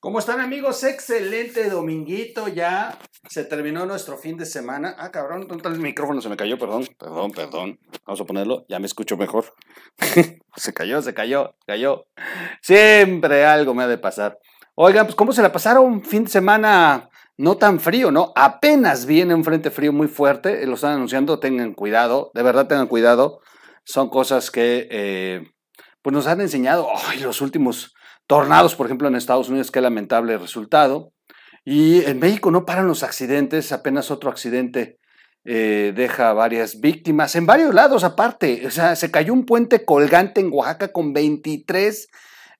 ¿Cómo están amigos? Excelente dominguito ya. Se terminó nuestro fin de semana. Ah, cabrón, el micrófono? Se me cayó, perdón, perdón, perdón. Vamos a ponerlo, ya me escucho mejor. se cayó, se cayó, cayó. Siempre algo me ha de pasar. Oigan, pues ¿cómo se la pasaron? Fin de semana no tan frío, ¿no? Apenas viene un frente frío muy fuerte. Eh, lo están anunciando, tengan cuidado. De verdad, tengan cuidado. Son cosas que eh, pues nos han enseñado los últimos Tornados, por ejemplo, en Estados Unidos, qué lamentable resultado. Y en México no paran los accidentes, apenas otro accidente eh, deja varias víctimas, en varios lados aparte. O sea, se cayó un puente colgante en Oaxaca con 23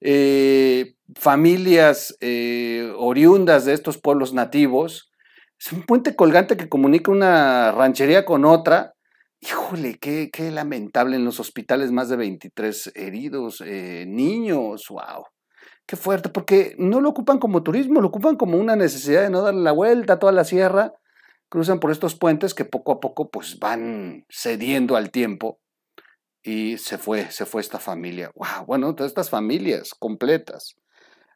eh, familias eh, oriundas de estos pueblos nativos. Es un puente colgante que comunica una ranchería con otra. Híjole, qué, qué lamentable en los hospitales, más de 23 heridos, niños, wow. Qué fuerte, porque no lo ocupan como turismo, lo ocupan como una necesidad de no darle la vuelta a toda la sierra. Cruzan por estos puentes que poco a poco pues van cediendo al tiempo y se fue, se fue esta familia. Wow, bueno, todas estas familias completas.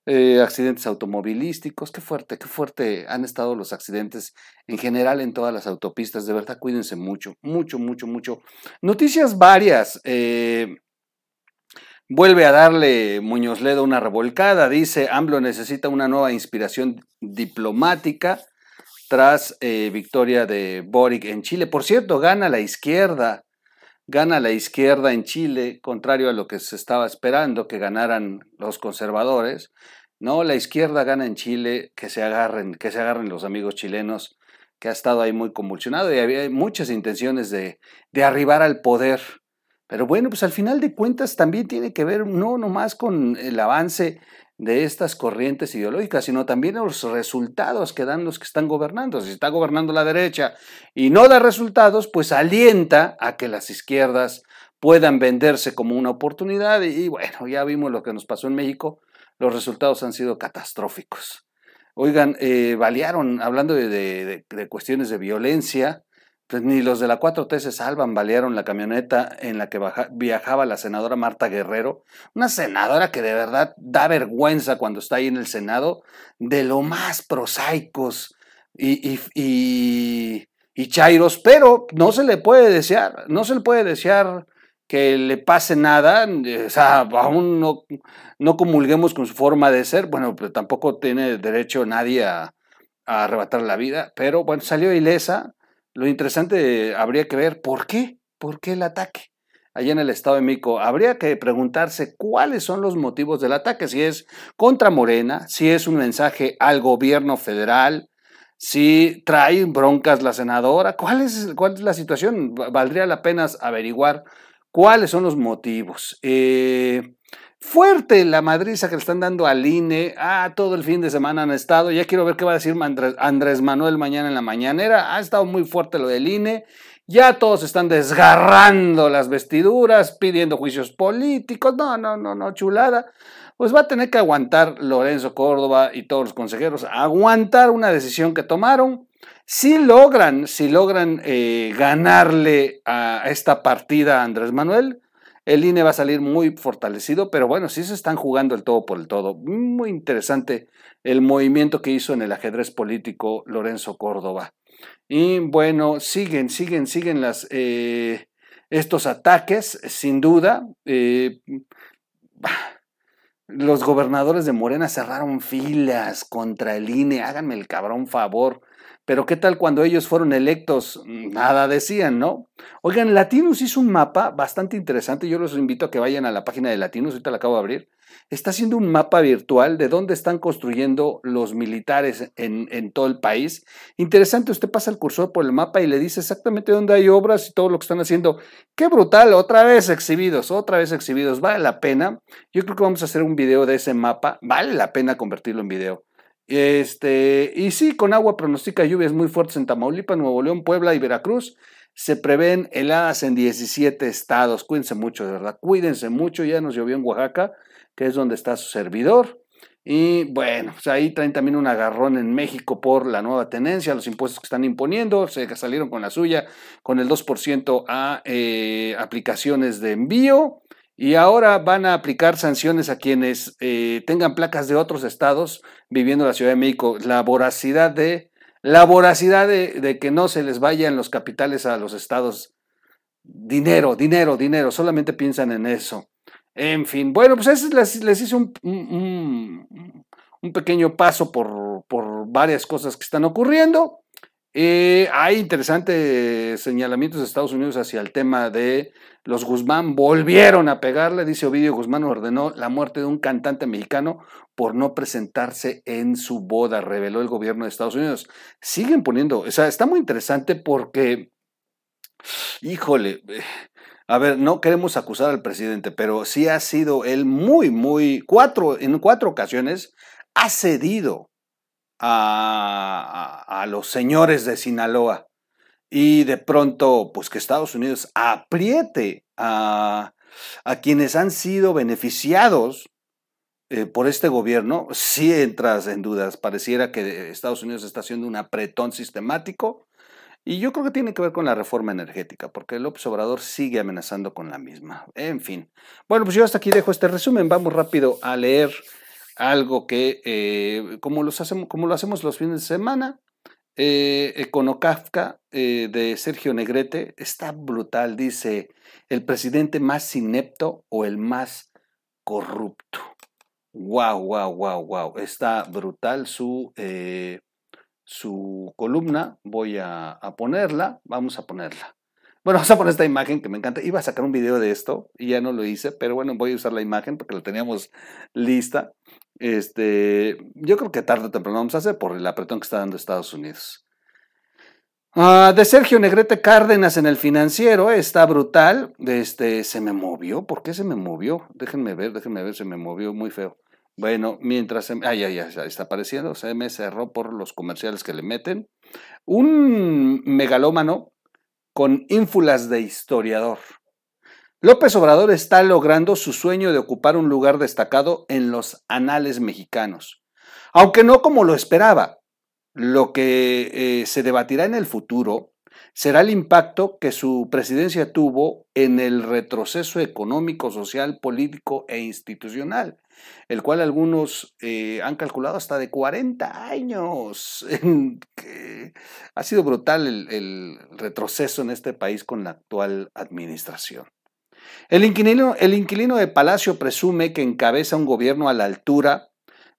Eh, accidentes automovilísticos, qué fuerte, qué fuerte han estado los accidentes en general en todas las autopistas. De verdad, cuídense mucho, mucho, mucho, mucho. Noticias varias. Eh, Vuelve a darle Muñoz Ledo una revolcada. Dice, AMLO necesita una nueva inspiración diplomática tras eh, victoria de Boric en Chile. Por cierto, gana la izquierda, gana la izquierda en Chile, contrario a lo que se estaba esperando que ganaran los conservadores. No, la izquierda gana en Chile, que se agarren, que se agarren los amigos chilenos, que ha estado ahí muy convulsionado y había muchas intenciones de, de arribar al poder pero bueno, pues al final de cuentas también tiene que ver no nomás con el avance de estas corrientes ideológicas, sino también los resultados que dan los que están gobernando. Si está gobernando la derecha y no da resultados, pues alienta a que las izquierdas puedan venderse como una oportunidad y, bueno, ya vimos lo que nos pasó en México, los resultados han sido catastróficos. Oigan, eh, balearon, hablando de cuestiones de violencia, pues, ni los de la 4T se salvan, balearon la camioneta en la que viajaba la senadora Marta Guerrero, una senadora que de verdad da vergüenza cuando está ahí en el Senado, de lo más prosaicos y, y, y, chairos, pero no se le puede desear, no se le puede desear que le pase nada, eh, o sea, aún no, no comulguemos con su forma de ser, bueno, pero tampoco tiene derecho nadie a, a arrebatar la vida, pero bueno, salió ilesa lo interesante habría que ver por qué, por qué el ataque allá en el Estado de Mico Habría que preguntarse cuáles son los motivos del ataque, si es contra Morena, si es un mensaje al gobierno federal, si trae broncas la senadora, cuál es, cuál es la situación. Valdría la pena averiguar cuáles son los motivos. Eh, fuerte la madriza que le están dando al INE. Ah, todo el fin de semana han estado. Ya quiero ver qué va a decir Andrés Manuel mañana en la mañanera. Ha estado muy fuerte lo del INE. Ya todos están desgarrando las vestiduras, pidiendo juicios políticos. No, no, no, no, chulada. Pues va a tener que aguantar Lorenzo Córdoba y todos los consejeros, aguantar una decisión que tomaron. Si logran, si logran eh, ganarle a esta partida a Andrés Manuel, el INE va a salir muy fortalecido, pero bueno, sí se están jugando el todo por el todo. Muy interesante el movimiento que hizo en el ajedrez político Lorenzo Córdoba. Y bueno, siguen, siguen, siguen las, eh, estos ataques, sin duda. Eh, los gobernadores de Morena cerraron filas contra el INE, háganme el cabrón favor. Pero ¿qué tal cuando ellos fueron electos? Nada decían, ¿no? Oigan, Latinus hizo un mapa bastante interesante, yo los invito a que vayan a la página de Latinus, ahorita la acabo de abrir, está haciendo un mapa virtual de dónde están construyendo los militares en, todo el país. Interesante, usted pasa el cursor por el mapa y le dice exactamente dónde hay obras y todo lo que están haciendo. ¡Qué brutal! Otra vez exhibidos, otra vez exhibidos. Vale la pena. Yo creo que vamos a hacer un video de ese mapa. Vale la pena convertirlo en video. Este, y sí, con agua pronostica lluvias muy fuertes en Tamaulipas, Nuevo León, Puebla y Veracruz. Se prevén heladas en 17 estados. Cuídense mucho, de verdad. Cuídense mucho. Ya nos llovió en Oaxaca, que es donde está su servidor. Y bueno, pues ahí traen también un agarrón en México por la nueva tenencia, los impuestos que están imponiendo, se salieron con la suya, con el 2% a eh, aplicaciones de envío. Y ahora van a aplicar sanciones a quienes eh, tengan placas de otros estados viviendo en la Ciudad de México. La voracidad de la voracidad de, que no se les vayan los capitales a los estados. Dinero, dinero, dinero, solamente piensan en eso. En fin, bueno, pues eso les, hice un, un, pequeño paso por, por varias cosas que están ocurriendo. Eh, hay interesantes señalamientos de Estados Unidos hacia el tema de los Guzmán. Volvieron a pegarle, dice Ovidio Guzmán, ordenó la muerte de un cantante mexicano por no presentarse en su boda, reveló el gobierno de Estados Unidos. Siguen poniendo, o sea, está muy interesante porque, híjole, a ver, no queremos acusar al presidente, pero sí ha sido él muy, muy, cuatro, en cuatro ocasiones ha cedido a, los señores de Sinaloa y de pronto, pues que Estados Unidos apriete a, quienes han sido beneficiados eh, por este gobierno, si entras en dudas. Pareciera que Estados Unidos está haciendo un apretón sistemático y yo creo que tiene que ver con la reforma energética, porque López Obrador sigue amenazando con la misma. En fin. Bueno, pues yo hasta aquí dejo este resumen. Vamos rápido a leer algo que, eh, como, los hacemos, como lo hacemos los fines de semana, eh, Econocafka eh, de Sergio Negrete está brutal. Dice, el presidente más inepto o el más corrupto. Wow, wow, wow, wow. Está brutal su, eh, su columna. Voy a ponerla. Vamos a ponerla. Bueno, vamos a poner esta imagen que me encanta. Iba a sacar un video de esto y ya no lo hice, pero bueno, voy a usar la imagen porque la teníamos lista. Este, yo creo que tarde o temprano vamos a hacer por el apretón que está dando Estados Unidos. Ah, de Sergio Negrete Cárdenas en el financiero, está brutal. Este, se me movió. ¿Por qué se me movió? Déjenme ver, déjenme ver, se me movió muy feo. Bueno, mientras. Se... Ah, ya, ya, ya, está apareciendo. Se me cerró por los comerciales que le meten. Un megalómano con ínfulas de historiador. López Obrador está logrando su sueño de ocupar un lugar destacado en los anales mexicanos, aunque no como lo esperaba. Lo que eh, se debatirá en el futuro será el impacto que su presidencia tuvo en el retroceso económico, social, político e institucional el cual algunos eh, han calculado hasta de 40 años. ha sido brutal el, retroceso en este país con la actual administración. El inquilino, el inquilino de Palacio presume que encabeza un gobierno a la altura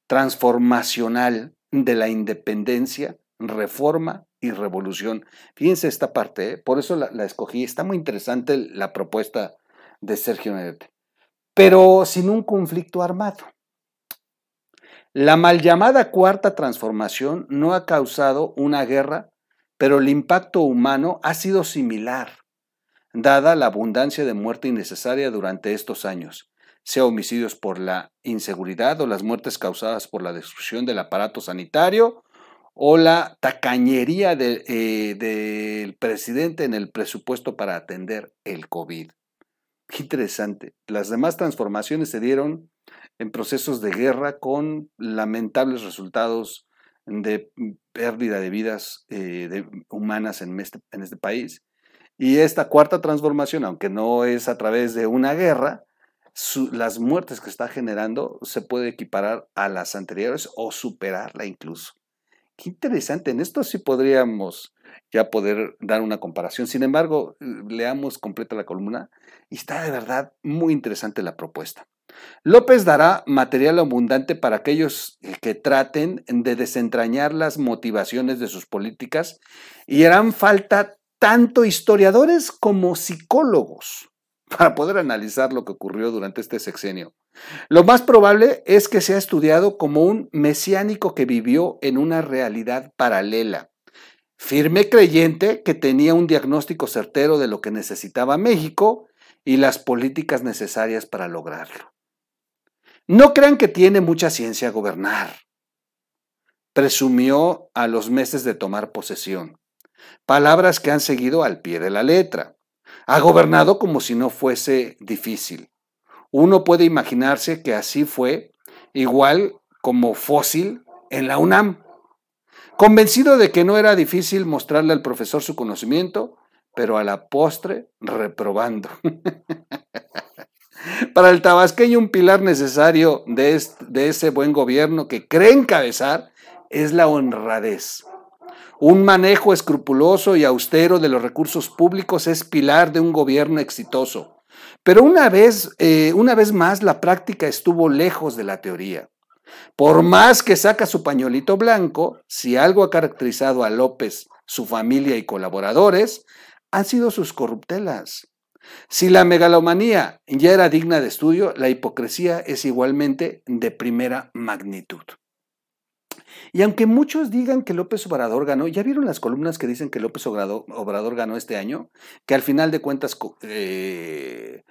transformacional de la independencia, reforma y revolución. Fíjense esta parte, ¿eh? por eso la, escogí. Está muy interesante la propuesta de Sergio Nerete pero sin un conflicto armado. La mal llamada cuarta transformación no ha causado una guerra, pero el impacto humano ha sido similar, dada la abundancia de muerte innecesaria durante estos años, sea homicidios por la inseguridad o las muertes causadas por la destrucción del aparato sanitario o la tacañería eh, del presidente en el presupuesto para atender el COVID. Qué interesante. Las demás transformaciones se dieron en procesos de guerra con lamentables resultados de mm, pérdida de vidas eh, humanas este, en este, país. Y esta cuarta transformación, aunque no es a través de una guerra, las muertes que está generando se puede equiparar a las anteriores o superarla incluso. Qué interesante, en esto sí podríamos ya poder dar una comparación. Sin embargo, leamos completa la columna y está de verdad muy interesante la propuesta. López dará material abundante para aquellos que traten de desentrañar las motivaciones de sus políticas y harán falta tanto historiadores como psicólogos para poder analizar lo que ocurrió durante este sexenio. Lo más probable es que sea estudiado como un mesiánico que vivió en una realidad paralela firme creyente que tenía un diagnóstico certero de lo que necesitaba México y las políticas necesarias para lograrlo. No crean que tiene mucha ciencia gobernar. Presumió a los meses de tomar posesión. Palabras que han seguido al pie de la letra. Ha gobernado como si no fuese difícil. Uno puede imaginarse que así fue, igual como fósil en la UNAM Convencido de que no era difícil mostrarle al profesor su conocimiento, pero a la postre reprobando. Para el tabasqueño un pilar necesario de, ese buen gobierno que cree encabezar es la honradez. Un manejo escrupuloso y austero de los recursos públicos es pilar de un gobierno exitoso. Pero una vez, eh, una vez más la práctica estuvo lejos de la teoría. Por más que saca su pañolito blanco, si algo ha caracterizado a López, su familia y colaboradores, han sido sus corruptelas. Si la megalomanía ya era digna de estudio, la hipocresía es igualmente de primera magnitud. Y aunque muchos digan que López Obrador ganó, ¿ya vieron las columnas que dicen que López Obrador, ganó este año? Que al final de cuentas eh,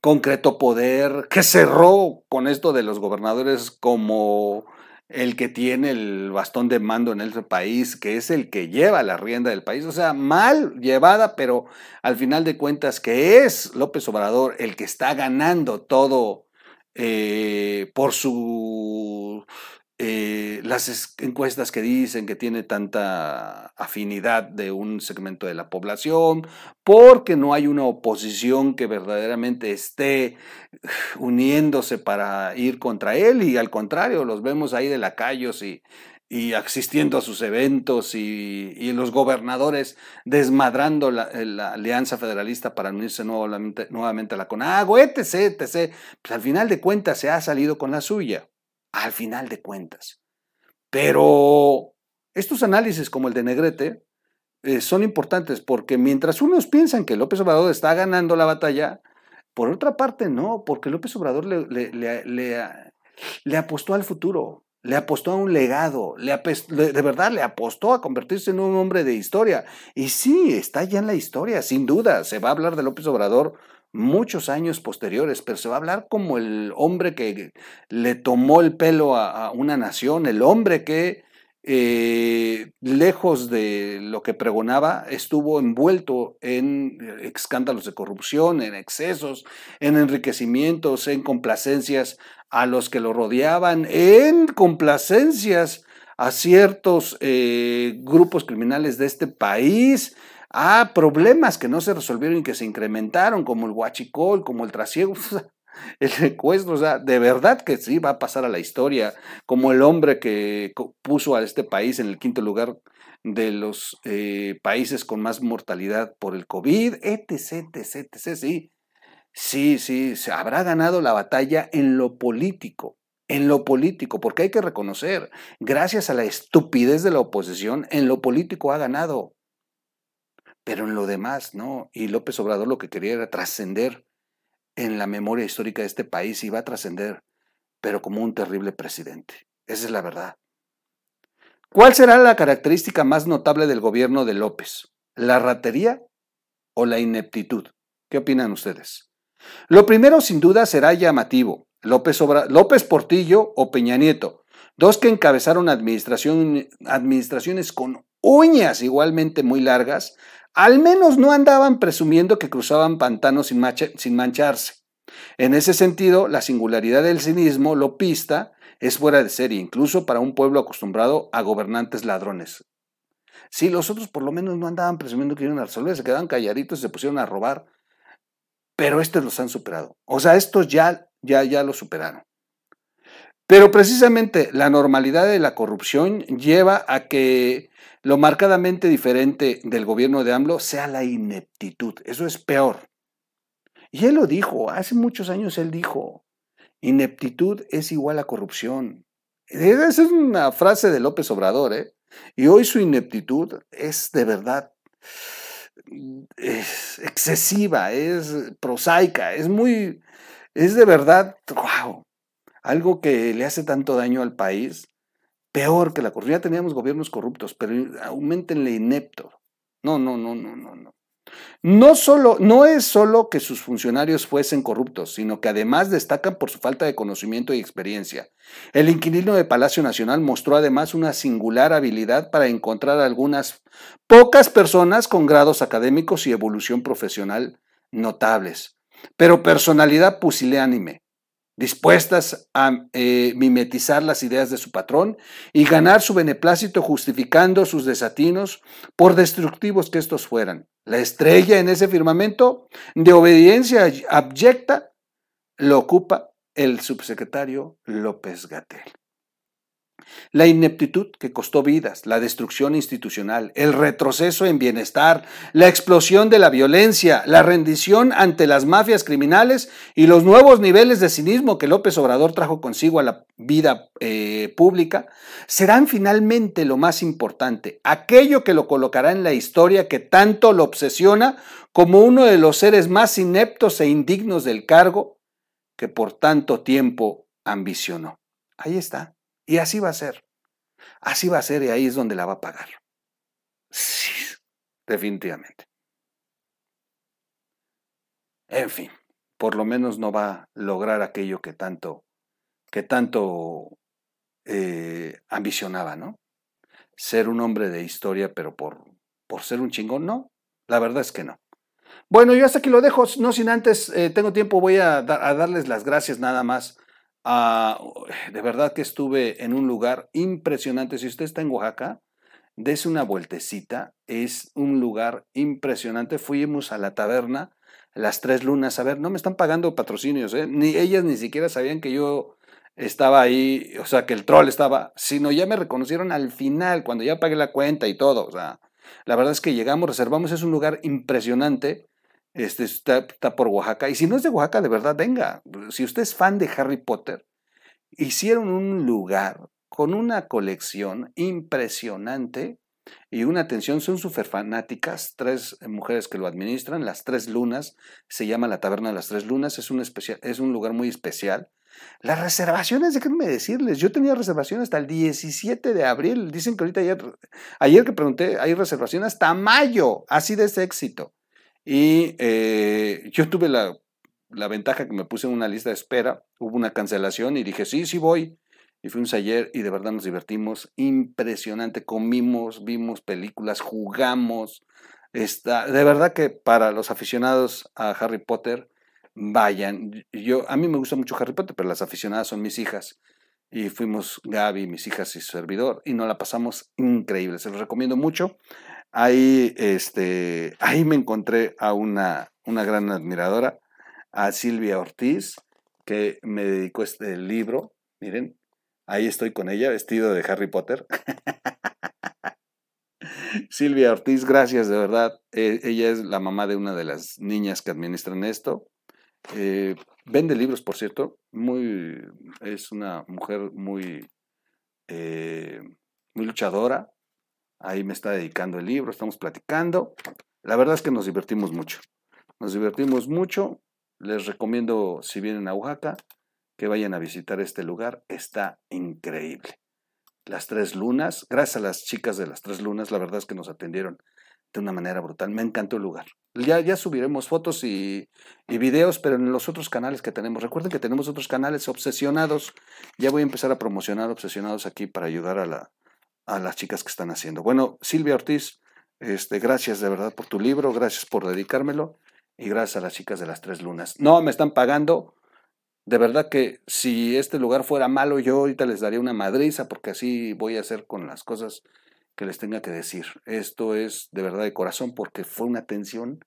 Concreto poder, que cerró con esto de los gobernadores como el que tiene el bastón de mando en el país, que es el que lleva la rienda del país, o sea, mal llevada, pero al final de cuentas que es López Obrador el que está ganando todo eh, por su eh, las encuestas que dicen que tiene tanta afinidad de un segmento de la población, porque no hay una oposición que verdaderamente esté uniéndose para ir contra él y al contrario, los vemos ahí de lacayos y, y asistiendo a sus eventos y, los gobernadores desmadrando eh, la, Alianza Federalista para unirse nuevamente, a la CONAGO, etc, etc. Pues al final de cuentas se ha salido con la suya al final de cuentas. Pero estos análisis como el de Negrete eh, son importantes porque mientras unos piensan que López Obrador está ganando la batalla, por otra parte no, porque López Obrador le, ah, apostó al futuro, le apostó a un legado, de verdad le apostó a convertirse en un hombre de historia. Y sí, está ya en la historia, sin duda, se va a hablar de López Obrador muchos años posteriores, pero se va a hablar como el hombre que le tomó el pelo a, una nación, el hombre que, eh, lejos de lo que pregonaba, estuvo envuelto en eh, escándalos de corrupción, en excesos, en enriquecimientos, en complacencias a los que lo rodeaban, en complacencias a ciertos eh, grupos criminales de este país, Ah, problemas que no se resolvieron y que se incrementaron, como el huachicol, como el trasiego, el secuestro, o sea, de verdad que sí va a pasar a la historia, como el hombre que puso a este país en el quinto lugar de los eh, países con más mortalidad por el COVID, etc, etc, etc, sí. Sí, sí, se habrá ganado la batalla en lo político, en lo político, porque hay que reconocer, gracias a la estupidez de la oposición, en lo político ha ganado pero en lo demás no. Y López Obrador lo que quería era trascender en la memoria histórica de este país y va a trascender, pero como un terrible presidente. Esa es la verdad. ¿Cuál será la característica más notable del gobierno de López? ¿La ratería o la ineptitud? ¿Qué opinan ustedes? Lo primero sin duda será llamativo. López, López Portillo o Peña Nieto, dos que encabezaron administraciones con uñas igualmente muy largas, al menos no andaban presumiendo que cruzaban pantanos sin, mancharse. En ese sentido, la singularidad del cinismo lopista es fuera de serie, incluso para un pueblo acostumbrado a gobernantes ladrones. Si los otros por lo menos no andaban presumiendo que iban a resolver, se quedaban calladitos y se pusieron a robar. Pero estos los han superado. O sea, estos ya, ya, ya lo superaron. Pero precisamente la normalidad de la corrupción lleva a que lo marcadamente diferente del gobierno de AMLO sea la ineptitud. Eso es peor. Y él lo dijo, hace muchos años él dijo, ineptitud es igual a corrupción. Esa es una frase de López Obrador, ¿eh? Y hoy su ineptitud es de verdad es excesiva, es prosaica, es muy, es de verdad, wow, algo que le hace tanto daño al país, peor que la corrupción. Ya teníamos gobiernos corruptos, pero aumentenle inepto. No, no, no, no, no, no. no es solo que sus funcionarios fuesen corruptos, sino que además destacan por su falta de conocimiento y experiencia. El inquilino de Palacio Nacional mostró además una singular habilidad para encontrar algunas pocas personas con grados académicos y evolución profesional notables, pero personalidad pusilánime, dispuestas a eh, mimetizar las ideas de su patrón y ganar su beneplácito justificando sus desatinos, por destructivos que estos fueran. La estrella en ese firmamento de obediencia abyecta lo ocupa el subsecretario López Gatel. La ineptitud que costó vidas, la destrucción institucional, el retroceso en bienestar, la explosión de la violencia, la rendición ante las mafias criminales y los nuevos niveles de cinismo que López Obrador trajo consigo a la vida eh, pública, serán finalmente lo más importante, aquello que lo colocará en la historia que tanto lo obsesiona como uno de los seres más ineptos e indignos del cargo que por tanto tiempo ambicionó. Ahí está. Y así va a ser. Así va a ser y ahí es donde la va a pagar. Sí, definitivamente. En fin, por lo menos no va a lograr aquello que tanto, que tanto eh, ambicionaba, ¿no? Ser un hombre de historia, pero por, ser un chingón, no. La verdad es que no. Bueno, yo hasta aquí lo dejo, no sin antes, eh, tengo tiempo, voy a darles las gracias nada más Ah, de verdad que estuve en un lugar impresionante. Si usted está en Oaxaca, des una vueltecita. Es un lugar impresionante. Fuimos a la taberna, las tres lunas. A ver, no me están pagando patrocinios. ¿eh? Ni ellas ni siquiera sabían que yo estaba ahí, o sea, que el troll estaba, sino ya me reconocieron al final, cuando ya pagué la cuenta y todo. O sea, la verdad es que llegamos, reservamos, es un lugar impresionante este, está, por Oaxaca. Y si no es de Oaxaca, de verdad, venga. Si usted es fan de Harry Potter, hicieron un lugar con una colección impresionante y una atención. Son súper fanáticas, tres mujeres que lo administran. Las Tres Lunas, se llama la Taberna de las Tres Lunas, es un, especial, es un lugar muy especial. Las reservaciones, déjenme decirles, yo tenía reservación hasta el 17 de abril. Dicen que ahorita ayer, ayer que pregunté, hay reservación hasta mayo, así de ese éxito. Y eh, yo tuve la, la, ventaja que me puse en una lista de espera, hubo una cancelación y dije, sí, sí voy. Y fuimos ayer y de verdad nos divertimos, impresionante, comimos, vimos películas, jugamos. Está, de verdad que para los aficionados a Harry Potter, vayan. Yo, a mí me gusta mucho Harry Potter, pero las aficionadas son mis hijas. Y fuimos Gaby, mis hijas y su servidor, y nos la pasamos increíble. Se los recomiendo mucho. Ahí, este, ahí me encontré a una, gran admiradora, a Silvia Ortiz, que me dedicó este libro. Miren, ahí estoy con ella, vestido de Harry Potter. Silvia Ortiz, gracias de verdad. Eh, ella es la mamá de una de las niñas que administran esto. Eh, vende libros, por cierto. Muy, es una mujer muy, eh, muy luchadora. Ahí me está dedicando el libro, estamos platicando. La verdad es que nos divertimos mucho. Nos divertimos mucho. Les recomiendo, si vienen a Oaxaca, que vayan a visitar este lugar. Está increíble. Las Tres Lunas, gracias a las chicas de Las Tres Lunas, la verdad es que nos atendieron de una manera brutal. Me encantó el lugar. Ya, ya subiremos fotos y, y, videos, pero en los otros canales que tenemos. Recuerden que tenemos otros canales obsesionados. Ya voy a empezar a promocionar obsesionados aquí para ayudar a la, a las chicas que están haciendo. Bueno, Silvia Ortiz, este, gracias de verdad por tu libro, gracias por dedicármelo y gracias a las chicas de las tres lunas. No, me están pagando. De verdad que si este lugar fuera malo, yo ahorita les daría una madriza porque así voy a hacer con las cosas que les tenga que decir. Esto es de verdad de corazón porque fue una atención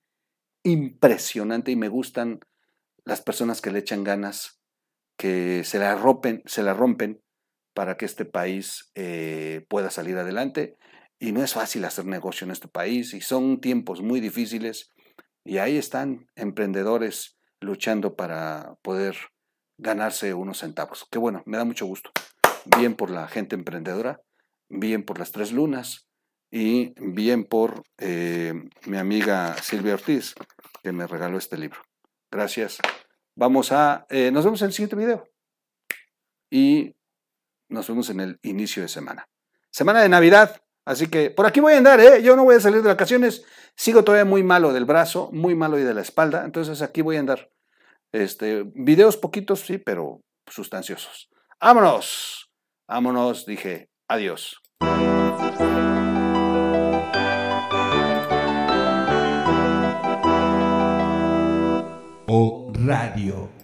impresionante y me gustan las personas que le echan ganas, que se la rompen, se la rompen para que este país eh, pueda salir adelante. Y no es fácil hacer negocio en este país y son tiempos muy difíciles. Y ahí están emprendedores luchando para poder ganarse unos centavos. que bueno, me da mucho gusto. Bien por la gente emprendedora, bien por las tres lunas y bien por eh, mi amiga Silvia Ortiz, que me regaló este libro. Gracias. Vamos a... Eh, nos vemos en el siguiente video. Y nos vemos en el inicio de semana. Semana de Navidad. Así que por aquí voy a andar, ¿eh? Yo no voy a salir de vacaciones. Sigo todavía muy malo del brazo, muy malo y de la espalda. Entonces aquí voy a andar. Este, videos poquitos, sí, pero sustanciosos. ¡Vámonos! Vámonos, dije. Adiós. O Radio.